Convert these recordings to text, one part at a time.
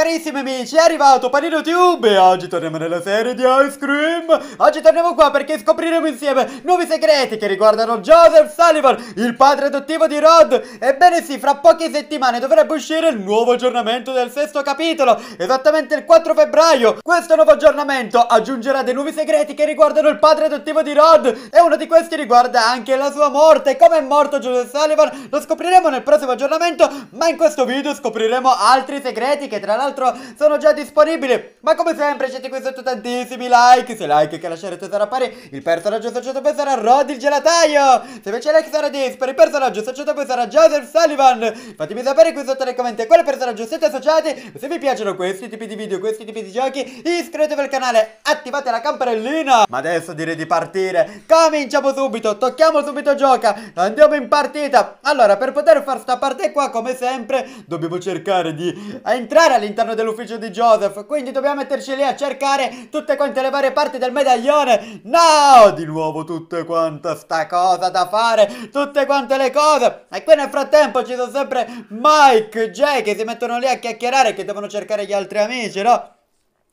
Carissimi amici, è arrivato Panino Tube e oggi torniamo nella serie di Ice Cream. Oggi torniamo qua perché scopriremo insieme nuovi segreti che riguardano Joseph Sullivan, il padre adottivo di Rod. Ebbene sì, fra poche settimane dovrebbe uscire il nuovo aggiornamento del sesto capitolo, esattamente il 4 febbraio. Questo nuovo aggiornamento aggiungerà dei nuovi segreti che riguardano il padre adottivo di Rod e uno di questi riguarda anche la sua morte. Come è morto Joseph Sullivan lo scopriremo nel prossimo aggiornamento, ma in questo video scopriremo altri segreti che tra l'altro altro sono già disponibili. Ma come sempre siete qui sotto tantissimi like. Se like che lascerete sarà pari, il personaggio associato a voi sarà Rod il gelataio. Se invece like sarà dispari, il personaggio associato a sarà Joseph Sullivan. Fatemi sapere qui sotto nei commenti a quale personaggio siete associati. Se vi piacciono questi tipi di video, questi tipi di giochi, iscrivetevi al canale, attivate la campanellina. Ma adesso direi di partire. Cominciamo subito, tocchiamo subito gioca. Andiamo in partita. Allora, per poter far sta parte qua, come sempre, dobbiamo cercare di entrare all'interno all'interno dell'ufficio di Joseph. Quindi dobbiamo metterci lì a cercare tutte quante le varie parti del medaglione. No! Di nuovo tutte quante sta cosa da fare, tutte quante le cose. E qui nel frattempo ci sono sempre Mike, Jay che si mettono lì a chiacchierare che devono cercare gli altri amici, no?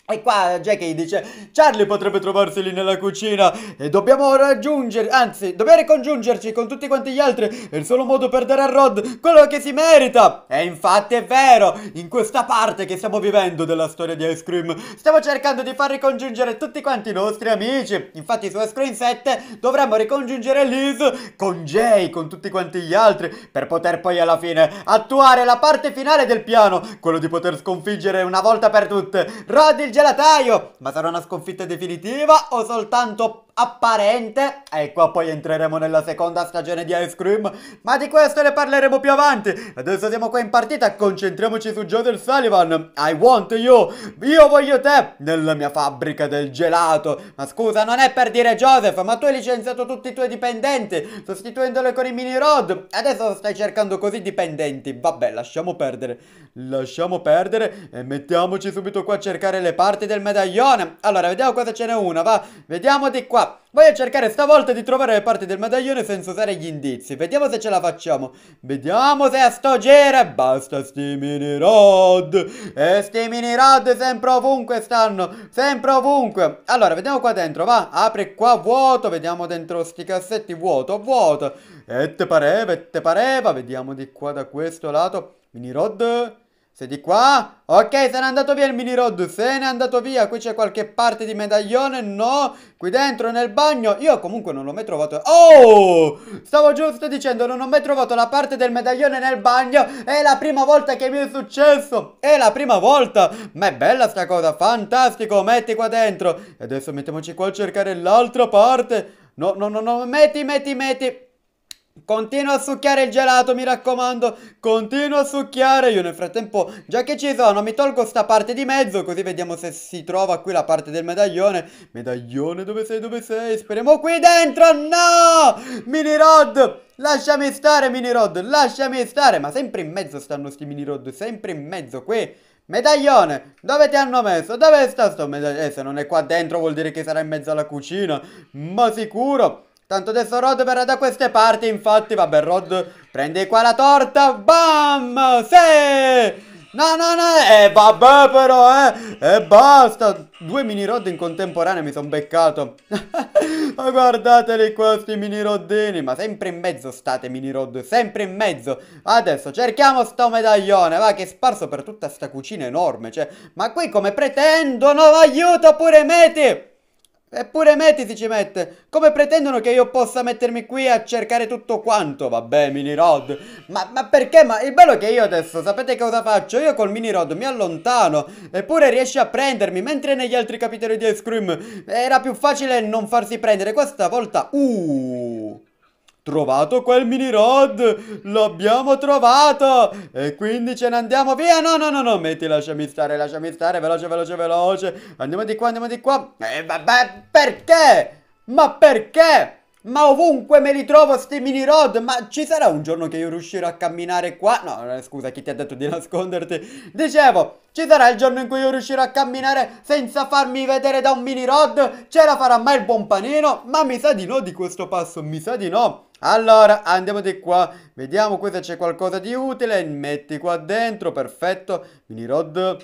E qua Jackie dice, Charlie potrebbe trovarsi lì nella cucina e dobbiamo raggiungere, anzi, dobbiamo ricongiungerci con tutti quanti gli altri. È il solo modo per dare a Rod quello che si merita. E infatti è vero, in questa parte che stiamo vivendo della storia di Ice Cream, stiamo cercando di far ricongiungere tutti quanti i nostri amici. Infatti su Ice Cream 7 dovremmo ricongiungere Liz con Jay, con tutti quanti gli altri, per poter poi alla fine attuare la parte finale del piano, quello di poter sconfiggere una volta per tutte Rod il gelataio. Ma sarà una sconfitta definitiva o soltanto apparente, e qua poi entreremo nella seconda stagione di Ice Cream, ma di questo ne parleremo più avanti. Adesso siamo qua in partita, concentriamoci su Joseph Sullivan. I want you, io voglio te, nella mia fabbrica del gelato. Ma scusa, non è per dire Joseph, ma tu hai licenziato tutti i tuoi dipendenti, sostituendoli con i mini rod. Adesso stai cercando così dipendenti. Vabbè, lasciamo perdere, lasciamo perdere e mettiamoci subito qua a cercare le parti del medaglione. Allora, vediamo cosa ce n'è una, va. Vediamo di qua qua! Voglio cercare stavolta di trovare le parti del medaglione senza usare gli indizi. Vediamo se ce la facciamo. Vediamo se a sto giro basta sti mini rod. E sti mini rod sempre ovunque stanno. Sempre ovunque. Allora, vediamo qua dentro, va. Apri qua vuoto. Vediamo dentro sti cassetti vuoto, vuoto. E te pareva, e te pareva. Vediamo di qua da questo lato. Mini rod. Sei di qua? Ok, se n'è andato via il mini Rod, se n'è andato via. Qui c'è qualche parte di medaglione? No. Qui dentro, nel bagno? Io comunque non l'ho mai trovato. Oh! Stavo giusto dicendo, non ho mai trovato la parte del medaglione nel bagno. È la prima volta che mi è successo. È la prima volta. Ma è bella sta cosa, fantastico. Metti qua dentro. E adesso mettiamoci qua a cercare l'altra parte. No, no, no, no, metti, metti, metti. Continua a succhiare il gelato, mi raccomando. Continua a succhiare. Io nel frattempo, già che ci sono, mi tolgo sta parte di mezzo, così vediamo se si trova qui la parte del medaglione. Medaglione, dove sei, dove sei? Speriamo qui dentro. No! Mini Rod! Lasciami stare, Mini Rod, lasciami stare. Ma sempre in mezzo stanno sti Mini Rod, sempre in mezzo qui. Medaglione, dove ti hanno messo? Dove sta sto medaglione? Eh, se non è qua dentro vuol dire che sarà in mezzo alla cucina. Ma sicuro. Tanto adesso Rod verrà da queste parti, infatti, vabbè, Rod prende qua la torta, bam, sì! No, no, no, e eh, vabbè però, eh, e basta, due mini rod in contemporanea mi sono beccato. ma guardateli questi mini roddini, ma sempre in mezzo state mini rod, sempre in mezzo. Adesso cerchiamo sto medaglione, va, che è sparso per tutta sta cucina enorme, cioè, ma qui come pretendono, aiuto pure meti! Eppure Metti Metisi ci mette. Come pretendono che io possa mettermi qui a cercare tutto quanto? Vabbè, mini rod. Ma, ma, perché? Ma il bello è che io adesso, sapete cosa faccio? Io col mini rod mi allontano. Eppure riesce a prendermi. Mentre negli altri capitoli di Ice Cream era più facile non farsi prendere. Questa volta... Uh... Trovato quel mini rod! L'abbiamo trovato! E quindi ce ne andiamo via! No, no, no, no! Metti, lasciami stare, lasciami stare! Veloce, veloce, veloce! Andiamo di qua, andiamo di qua! E vabbè, perché? Ma perché? Ma ovunque me li trovo sti mini rod, ma ci sarà un giorno che io riuscirò a camminare qua? No, eh, scusa, chi ti ha detto di nasconderti? Dicevo, ci sarà il giorno in cui io riuscirò a camminare senza farmi vedere da un mini rod? Ce la farà mai il buon panino? Ma mi sa di no di questo passo, mi sa di no. Allora andiamo di qua, vediamo qui se c'è qualcosa di utile, metti qua dentro, perfetto, mini rod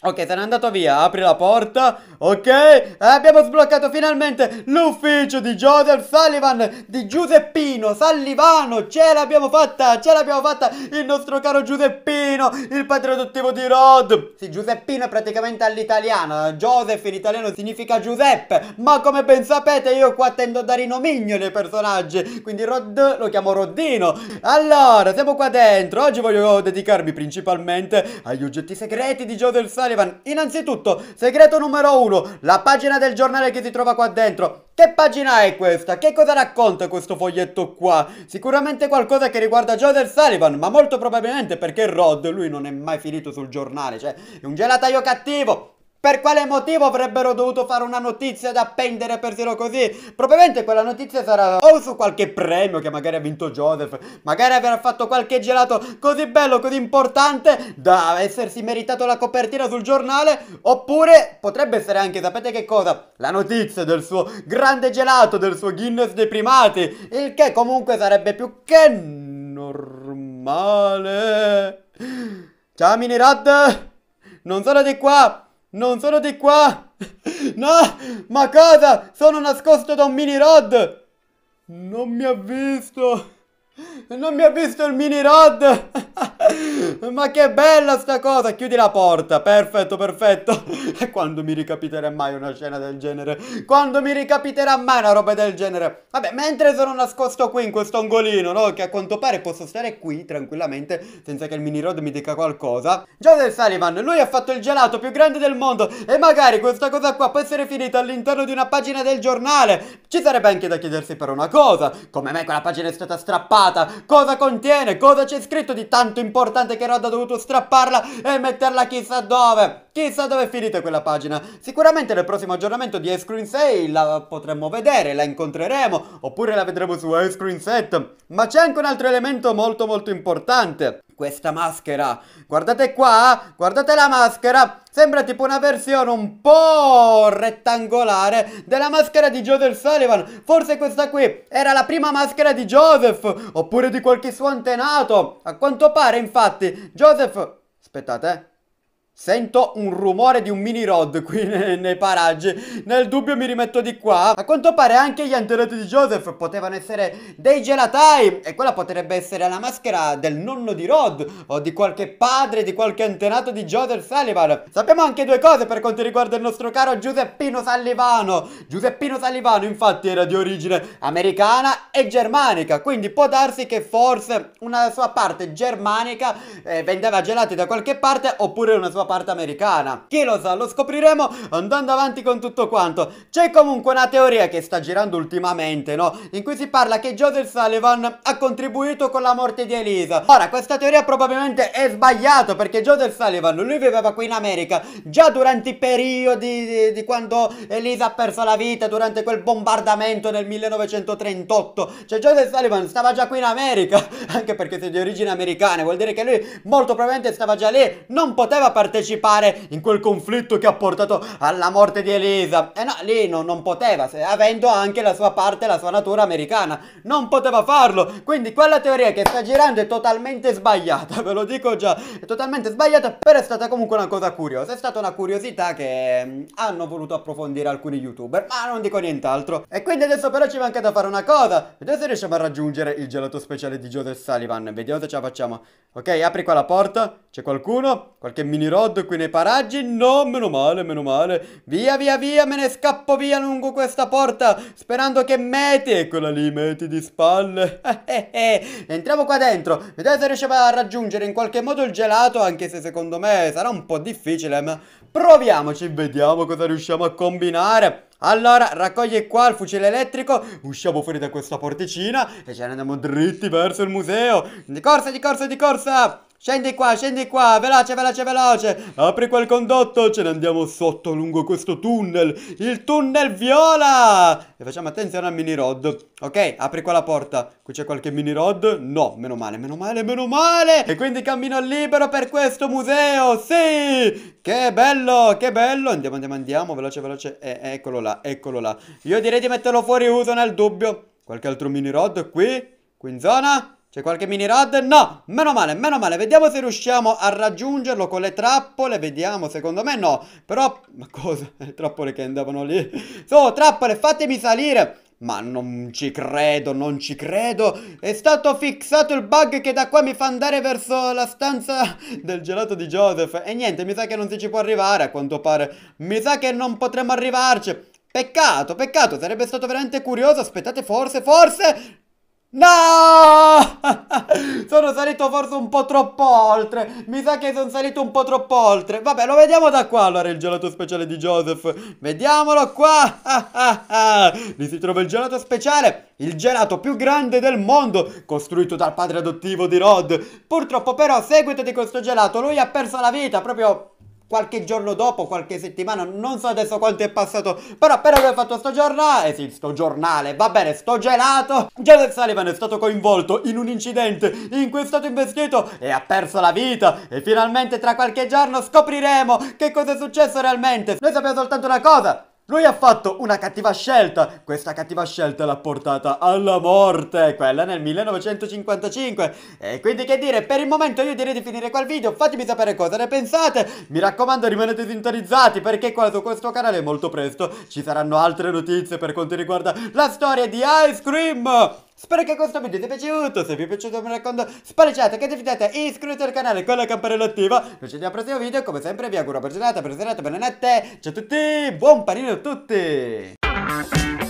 Ok, se n'è andato via, apri la porta, ok? Abbiamo sbloccato finalmente l'ufficio di Joseph Sullivan, di Giuseppino, Sallivano, ce l'abbiamo fatta, ce l'abbiamo fatta, il nostro caro Giuseppino, il padre adottivo di Rod. Sì, Giuseppino è praticamente all'italiano, Joseph in italiano significa Giuseppe, ma come ben sapete io qua tendo a dare i nomignoli ai personaggi, quindi Rod lo chiamo Roddino. Allora, siamo qua dentro, oggi voglio dedicarmi principalmente agli oggetti segreti di Joseph Sullivan Sullivan. Innanzitutto, segreto numero uno, la pagina del giornale che si trova qua dentro. Che pagina è questa? Che cosa racconta questo foglietto qua? Sicuramente qualcosa che riguarda Joseph Sullivan, ma molto probabilmente perché Rod, lui non è mai finito sul giornale, cioè è un gelataio cattivo, per quale motivo avrebbero dovuto fare una notizia da appendere persino così? Probabilmente quella notizia sarà o oh, su qualche premio che magari ha vinto Joseph, magari avrà fatto qualche gelato così bello, così importante da essersi meritato la copertina sul giornale, oppure potrebbe essere anche, sapete che cosa? La notizia del suo grande gelato, del suo Guinness dei primati, il che comunque sarebbe più che normale. Ciao Minirad, non sono di qua! Non sono di qua! No! Ma cosa? Sono nascosto da un mini rod! Non mi ha visto! Non mi ha visto il mini rod! Ma che bella sta cosa! Chiudi la porta! Perfetto, perfetto! E quando mi ricapiterà mai una scena del genere? Quando mi ricapiterà mai una roba del genere? Vabbè, mentre sono nascosto qui in questo angolino, no? Che a quanto pare posso stare qui tranquillamente senza che il mini road mi dica qualcosa. Joseph Sullivan, lui ha fatto il gelato più grande del mondo e magari questa cosa qua può essere finita all'interno di una pagina del giornale. Ci sarebbe anche da chiedersi però una cosa. Come mai quella pagina è stata strappata? Cosa contiene? Cosa c'è scritto di tanto importante che Rod ha dovuto strapparla e metterla chissà dove. Chissà dove è finita quella pagina. Sicuramente nel prossimo aggiornamento di Screen 6 la potremmo vedere, la incontreremo, oppure la vedremo su Screen 7. Ma c'è anche un altro elemento molto molto importante questa maschera. Guardate qua, guardate la maschera. Sembra tipo una versione un po' rettangolare della maschera di Joseph Sullivan. Forse questa qui era la prima maschera di Joseph, oppure di qualche suo antenato. A quanto pare, infatti, Joseph... Aspettate, eh. Sento un rumore di un mini rod qui nei, paraggi Nel dubbio mi rimetto di qua A quanto pare anche gli antenati di Joseph potevano essere dei gelatai E quella potrebbe essere la maschera del nonno di Rod O di qualche padre, di qualche antenato di Joseph Sullivan Sappiamo anche due cose per quanto riguarda il nostro caro Giuseppino Sallivano Giuseppino Sallivano infatti era di origine americana e germanica Quindi può darsi che forse una sua parte germanica eh, vendeva gelati da qualche parte Oppure una sua parte parte americana. Chi lo sa, lo scopriremo andando avanti con tutto quanto. C'è comunque una teoria che sta girando ultimamente, no? In cui si parla che Joseph Sullivan ha contribuito con la morte di Elisa. Ora, questa teoria probabilmente è sbagliata perché Joseph Sullivan, lui viveva qui in America già durante i periodi di, di quando Elisa ha perso la vita, durante quel bombardamento nel 1938. Cioè Joseph Sullivan stava già qui in America, anche perché sei di origine americana, vuol dire che lui molto probabilmente stava già lì, non poteva partecipare partecipare in quel conflitto che ha portato alla morte di Elisa. E eh no, lì no, non poteva, se, avendo anche la sua parte, la sua natura americana. Non poteva farlo. Quindi quella teoria che sta girando è totalmente sbagliata, ve lo dico già. È totalmente sbagliata, però è stata comunque una cosa curiosa. È stata una curiosità che mm, hanno voluto approfondire alcuni youtuber, ma non dico nient'altro. E quindi adesso però ci manca da fare una cosa. Vediamo se riusciamo a raggiungere il gelato speciale di Joseph Sullivan. Vediamo se ce la facciamo. Ok, apri qua la porta. C'è qualcuno? Qualche mini robot? Rod qui nei paraggi. No, meno male, meno male. Via, via, via, me ne scappo via lungo questa porta, sperando che meti. Eccola lì, meti di spalle. Eh, eh, eh. Entriamo qua dentro. Vediamo se riusciamo a raggiungere in qualche modo il gelato, anche se secondo me sarà un po' difficile, ma proviamoci, vediamo cosa riusciamo a combinare. Allora, raccogli qua il fucile elettrico, usciamo fuori da questa porticina e ce ne andiamo dritti verso il museo. Di corsa, di corsa, di corsa! Scendi qua, scendi qua, veloce, veloce, veloce. Apri quel condotto, ce ne andiamo sotto lungo questo tunnel. Il tunnel viola! E facciamo attenzione al mini rod. Ok, apri qua la porta. Qui c'è qualche mini rod? No, meno male, meno male, meno male. E quindi cammino libero per questo museo. Sì! Che bello, che bello. Andiamo, andiamo, andiamo. Veloce, veloce. Eh, eccolo là, eccolo là. Io direi di metterlo fuori uso nel dubbio. Qualche altro mini rod qui? Qui in zona? C'è qualche mini rod? No! Meno male, meno male. Vediamo se riusciamo a raggiungerlo con le trappole. Vediamo, secondo me no. Però, ma cosa? Le trappole che andavano lì. So, trappole, fatemi salire. Ma non ci credo, non ci credo. È stato fissato il bug che da qua mi fa andare verso la stanza del gelato di Joseph. E niente, mi sa che non si ci può arrivare a quanto pare. Mi sa che non potremmo arrivarci. Peccato, peccato, sarebbe stato veramente curioso. Aspettate, forse, forse... No! sono salito forse un po' troppo oltre. Mi sa che sono salito un po' troppo oltre. Vabbè, lo vediamo da qua allora il gelato speciale di Joseph. Vediamolo qua. Lì si trova il gelato speciale. Il gelato più grande del mondo, costruito dal padre adottivo di Rod. Purtroppo però, a seguito di questo gelato, lui ha perso la vita proprio qualche giorno dopo, qualche settimana, non so adesso quanto è passato, però appena lui ha fatto sto giornale, eh sì, sto giornale, va bene, sto gelato, Joseph Sullivan è stato coinvolto in un incidente in cui è stato investito e ha perso la vita e finalmente tra qualche giorno scopriremo che cosa è successo realmente. Noi sappiamo soltanto una cosa, lui ha fatto una cattiva scelta, questa cattiva scelta l'ha portata alla morte, quella nel 1955. E quindi che dire, per il momento io direi di finire qua il video, fatemi sapere cosa ne pensate, mi raccomando rimanete sintonizzati perché qua su questo canale molto presto ci saranno altre notizie per quanto riguarda la storia di Ice Cream. Spero che questo video ti sia piaciuto, se vi è piaciuto mi raccomando spalleggiate, che diffidate, iscrivetevi al canale con la campanella attiva. Noi ci vediamo al prossimo video, come sempre vi auguro buona giornata, buona serata, buona ciao a tutti, buon panino a tutti!